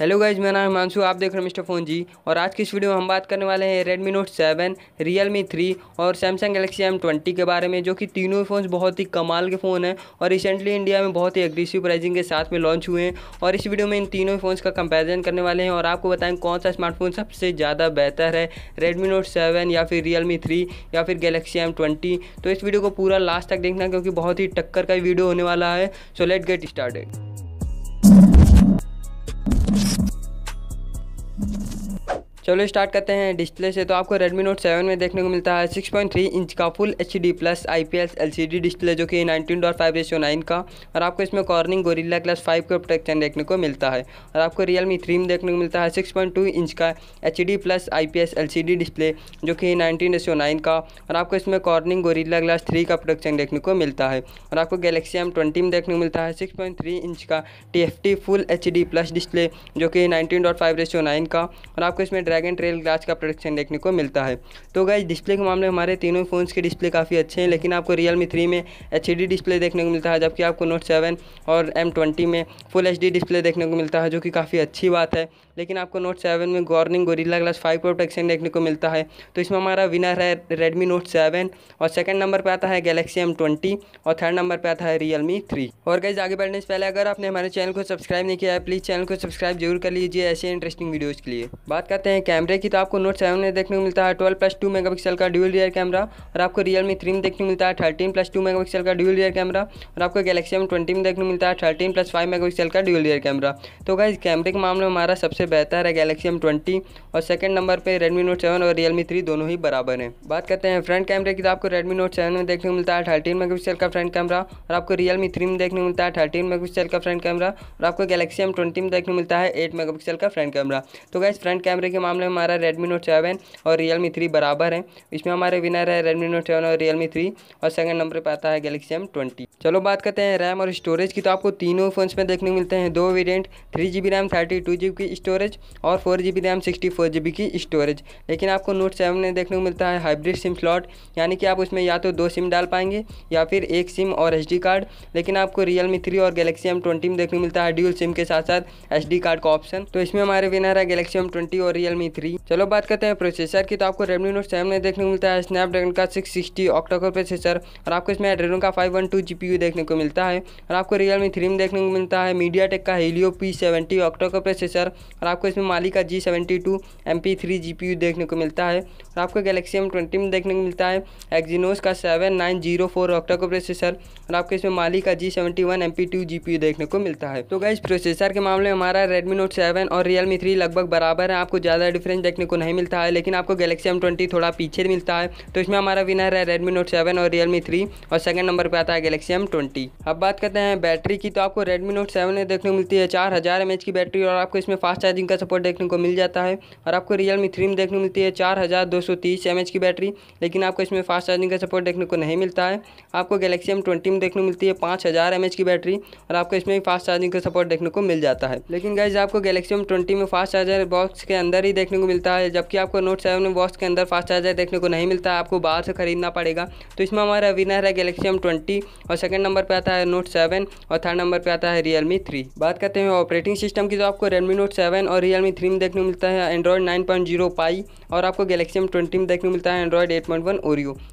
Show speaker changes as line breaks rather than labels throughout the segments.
hello guys मेरा नाम हिमांशु आप देख रहे हैं मिस्टर फोन जी और आज की इस वीडियो में हम बात करने वाले हैं Redmi Note 7, Realme three और सैमसंग गलेक्सी एम ट्वेंटी के बारे में जो कि तीनों फ़ोन बहुत ही कमाल के फ़ोन हैं और रिसेंटली इंडिया में बहुत ही एग्रेसिव प्राइसिंग के साथ में लॉन्च हुए हैं और इस वीडियो में इन तीनों फ़ोन्स का कंपेरिजन करने वाले हैं और आपको बताएँ कौन सा स्मार्टफोन सबसे ज़्यादा बेहतर है रेडमी नोट सेवन या फिर रियल मी थ्री या फिर गलेक्सी एम ट्वेंटी तो इस वीडियो को पूरा लास्ट तक देखना क्योंकि बहुत ही टक्कर का वीडियो होने वाला है सो लेट गेट स्टार्टेड चलो स्टार्ट करते हैं डिस्प्ले से तो आपको Redmi Note 7 में देखने को मिलता है 6.3 इंच का full H D plus I P S L C D display जो कि 19.5 डॉट फाइव रेशियो नाइन का और आपको इसमें कॉर्निंग गोरिल्ला क्लास फाइव का प्रोटेक्शन देखने को मिलता है और आपको Realme 3 थ्री में देखने को मिलता है 6.2 इंच का H D plus I P S L C D display जो कि नाइनटीन रेशियो नाइन का और आपको इसमें कॉर्निंग गोरिल्ला ग्लास थ्री का प्रोटेक्शन देखने को मिलता है और आपको गैलेक्सी एम ट्वेंटी में देखने को मिलता है सिक्स पॉइंट थ्री इंच का T F T full H D plus display जो कि nineteen dot five ratio nine का और आपको इसमें ड्रैगन ट्रेल ग्लास का प्रोडक्शन देखने को मिलता है तो गाइज डिस्प्ले के मामले में हमारे तीनों फ़ोन्स के डिस्प्ले काफ़ी अच्छे हैं लेकिन आपको रियल मी थ्री में एच डिस्प्ले देखने को मिलता है जबकि आपको नोट सेवन और एम ट्वेंटी में फुल एच डिस्प्ले देखने को मिलता है जो कि काफ़ी अच्छी बात है लेकिन आपको नोट सेवन में Corning Gorilla glass five protection देखने को मिलता है तो इसमें हमारा विनर है रेडमी नोट सेवन और सेकंड नंबर पर आता है गैलेक्सी एम ट्वेंटी और थर्ड नंबर पर आता है रियल मी थ्री और गाइज आगे बढ़ने से पहले अगर आपने हमारे चैनल को सब्सक्राइब नहीं किया है प्लीज़ चैनल को सब्सक्राइब जरूर कर लीजिए ऐसे इंटरेस्टिंग वीडियोज़ के लिए बात करते हैं कैमरे की तो आपको नोट सेवन में देखने को मिलता है ट्वेल्व प्लस टू पिक्सल का ड्यूल रियर कैमरा और आपको रियल मी थ्री में देखने को मिलता है थर्टीन प्लस टू पिक्सल का ड्यूल रियर कैमरा और आपको गैलेक्सी एम ट्वेंटी में देखने को मिलता है थर्टीन प्लस फाइव पिक्सल का ड्यूल रियर कैमरा तो गाइज कैमरे के मामले में हमारा सबसे बेहतर है गैलेक्सी एम ट्वेंटी और सेकंड नंबर पर रेडमी नोट सेवन और रियल मी थ्री दोनों ही बराबर हैं बात करते हैं फ्रंट कैमरे की तो आपको रेडमी नोट सेवन में देखने को मिलता है थर्टीन पिक्सल का फ्रंट कैमरा और आपको रियल मी थ्री में देखने को मिलता है थर्टीन पिक्सल का फ्रंट कैमरा और आपको गैलेक्सी एम ट्वेंटी में देखने को मिलता है एट पिक्सल का फ्रंट कैमरा तो गाइज फ्रंट कैमरे के मामले मामले में हमारा रेडमी नोट सेवन और रियलमी थ्री बराबर है इसमें हमारे विनर है रेडमी नोट सेवन और रियल थ्री और सेकंड नंबर पर आता है गैलेक्सी एम ट्वेंटी चलो बात करते हैं रैम और स्टोरेज की तो आपको तीनों फ़ोन्स में देखने मिलते हैं दो variant three G B RAM thirty two G B की स्टोरेज और four G B RAM sixty four G B की स्टोरेज लेकिन आपको नोट सेवन में देखने को मिलता है हाइब्रिड सिम स्लॉट यानी कि आप उसमें या तो दो सिम डाल पाएंगे या फिर एक सिम और डी कार्ड लेकिन आपको रियल मी थ्री और गैलेक्सी एम ट्वेंटी में देखने को मिलता है ड्यूल सिम के साथ साथ डी कार्ड का ऑप्शन तो इसमें हमारे विनर है गैलेक्सी एम ट्वेंटी और रियल मी थ्री चलो बात करते हैं प्रोसेसर की तो आपको रेडमी नोट सेवन में देखने को मिलता है स्नैपड्रैगन का सिक्स सिक्सटी ऑक्टोकोर प्रोसेसर और आपको इसमें एड्रेनो का फाइव वन टू जी देखने को मिलता है और आपको रियल मी थ्री में देखने को मिलता है मीडिया टेक का Helio P seventy octacore processor और आपको इसमें माली का G seventy two M P three G P U देखने को मिलता है और आपको गैलेक्सी एम ट्वेंटी में देखने को मिलता है एक्जीनोस का seven nine zero four octacore processor और आपको इसमें माली का G seventy one M P two G P U देखने को मिलता है तो गाइज प्रोसेसर के मामले में हमारा रेडमी नोट सेवन और रियल मी थ्री लगभग बराबर है आपको ज़्यादा ज़्यादा डिफरेंस देखने को नहीं मिलता है लेकिन आपको गैलेक्सी एम ट्वेंटी थोड़ा पीछे मिलता है तो इसमें हमारा विनर है रेडमी नोट सेवन और रियलमी थ्री और सेकंड नंबर पर आता है गैलेक्सी एम ट्वेंटी अब बात करते हैं बैटरी की तो आपको रेडमी नोट सेवन में देखने को मिलती है चार हज़ार एम एच की बैटरी और आपको इसमें फास्ट चार्जिंग का सपोर्ट देखने को मिल जाता है और आपको रियलमी थ्री में देखने को मिलती है चार हज़ार दो सौ तीस एम एच की बैटरी लेकिन आपको इसमें फास्ट चार्जिंग का सपोर्ट देखने को नहीं मिलता है आपको गैलेक्सी एम ट्वेंटी में देखने को मिलती है पाँच हज़ार एम की बैटरी और आपको इसमें फास्ट चार्जिंग का सपोर्ट देखने को मिल जाता है लेकिन गाइज आपको गैलेक्सी एम ट्वेंटी में फास्ट चार्जर बॉक्स के अंदर ही देखने को मिलता है जबकि आपको नोट सेवन वॉच के अंदर फास्ट चार्जर देखने को नहीं मिलता है आपको बाहर से खरीदना पड़ेगा तो इसमें हमारा विनर है गैलेक्सी एम ट्वेंटी और सेकेंड नंबर पर आता है नोट सेवन और थर्ड नंबर पर आता है रियलमी थ्री बात करते हैं ऑपरेटिंग सिस्टम की तो आपको रेडमी नोट सेवन और रियलमी थ्री में देखने को मिलता है एंड्रॉयड नाइन पॉइंट जीरो और आपको गैलेक्सी एम ट्वेंटी में देखने को मिलता है एंड्रॉयड एट पॉइंट वन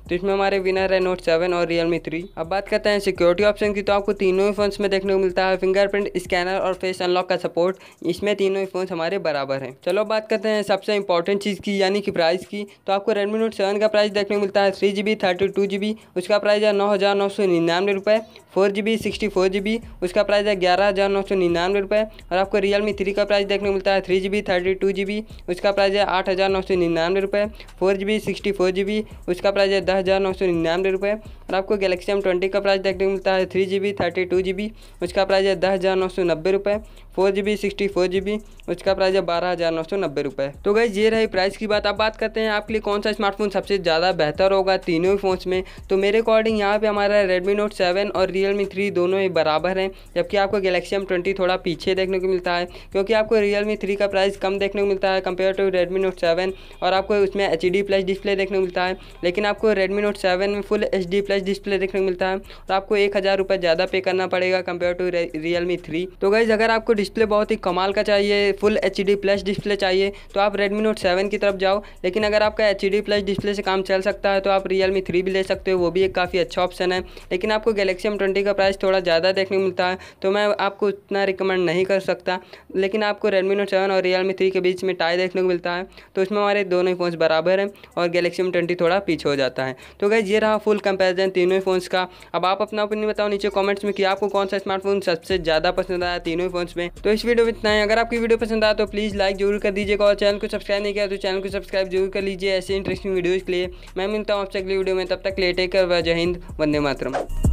तो इसमें हमारे विनर है नोट सेवन और रियलमी थ्री अब बात करते हैं सिक्योरिटी ऑप्शन की तो आपको तीनों ही फोन्स में देखने को मिलता है फिंगरप्रिंट स्कैनर और फेस अनलॉक का सपोर्ट इसमें तीनों ही फोन्स हमारे बराबर हैं चलो बात करते हैं हैं सबसे इंपॉर्टेंट चीज़ की यानी कि प्राइस की तो आपको रेडमी नोट सेवन का प्राइस देखने को मिलता है three G B thirty two G B उसका प्राइस है नौ हज़ार नौ सौ निन्यानवे रुपये four G B sixty four G B उसका प्राइस है ग्यारह हज़ार नौ सौ निन्यानवे रुपये और आपको रियल मी थ्री का प्राइस देखने को मिलता है three G B thirty two G B उसका प्राइस है आठ हज़ार नौ सौ निन्यानवे रुपये four G B sixty four G B उसका प्राइस है दस हज़ार नौ सौ निन्यानवे रुपये और आपको गैलेक्सी एम ट्वेंटी का प्राइस देखने को मिलता है three G B thirty two G B उसका प्राइस है दस हज़ार नौ सौ नब्बे रुपये four G B sixty four G B उसका प्राइस है बारह हज़ार नौ सौ नब्बे रुपये तो गई ये रही प्राइस की बात आप बात करते हैं आपके लिए कौन सा स्मार्टफोन सबसे ज़्यादा बेहतर होगा तीनों ही फ़ोन्स में तो मेरे अकॉर्डिंग यहाँ पे हमारा रेडमी नोट सेवन और रियलमी थ्री दोनों ही बराबर हैं जबकि आपको गलेक्सी एम ट्वेंटी थोड़ा पीछे देखने को मिलता है क्योंकि आपको रियलमी थ्री का प्राइस कम देखने को मिलता है compare to Redmi Note seven और आपको उसमें एच डी प्लस डिस्प्ले देखने को मिलता है लेकिन आपको रेडमी नोट सेवन में full H D plus display देखने को मिलता है और आपको एक हज़ार रुपये ज़्यादा पे करना पड़ेगा कंपेयर टू रियलमी थ्री तो गाइज़ अगर आपको डिस्प्ले बहुत ही कमाल का चाहिए full H D plus display चाहिए तो आप रेडमी नोट सेवन की तरफ जाओ लेकिन अगर आपका एच डी प्लस डिस्प्ले से काम चल सकता है तो आप रियल मी थ्री भी ले सकते हो वो भी एक काफ़ी अच्छा ऑप्शन है लेकिन आपको गैलेक्सी एम ट्वेंटी का प्राइस थोड़ा ज़्यादा देखने को मिलता है तो मैं आपको उतना रिकमेंड नहीं कर सकता लेकिन आपको रेडमी नोट सेवन और रियल मी थ्री के बीच में टाई देखने को मिलता है तो उसमें हमारे दोनों ही फ़ोन्स बराबर हैं और गैलेक्सी एम ट्वेंटी थोड़ा पीछे हो जाता है तो गैस ये रहा फुल कंपेरिजन तीनों ही फ़ोन्स का अब आप अपना ओपिनियन बताओ नीचे कॉमेंट्स में कि आपको कौन सा स्मार्टफोन सबसे ज़्यादा पसंद आया तीनों ही फ़ोन्स में तो इस वीडियो में इतना ही अगर आपकी वीडियो पसंद आया तो प्लीज़ लाइक जरूर कर दीजिएगा और चैनल को सब्सक्राइब नहीं किया तो चैनल को सब्सक्राइब जरूर कर लीजिए ऐसे इंटरेस्टिंग वीडियोज़ के लिए मैं मिलता हूँ आपसे अगली वीडियो में तब तक ले टेक कर जय हिंद वंदे मातरम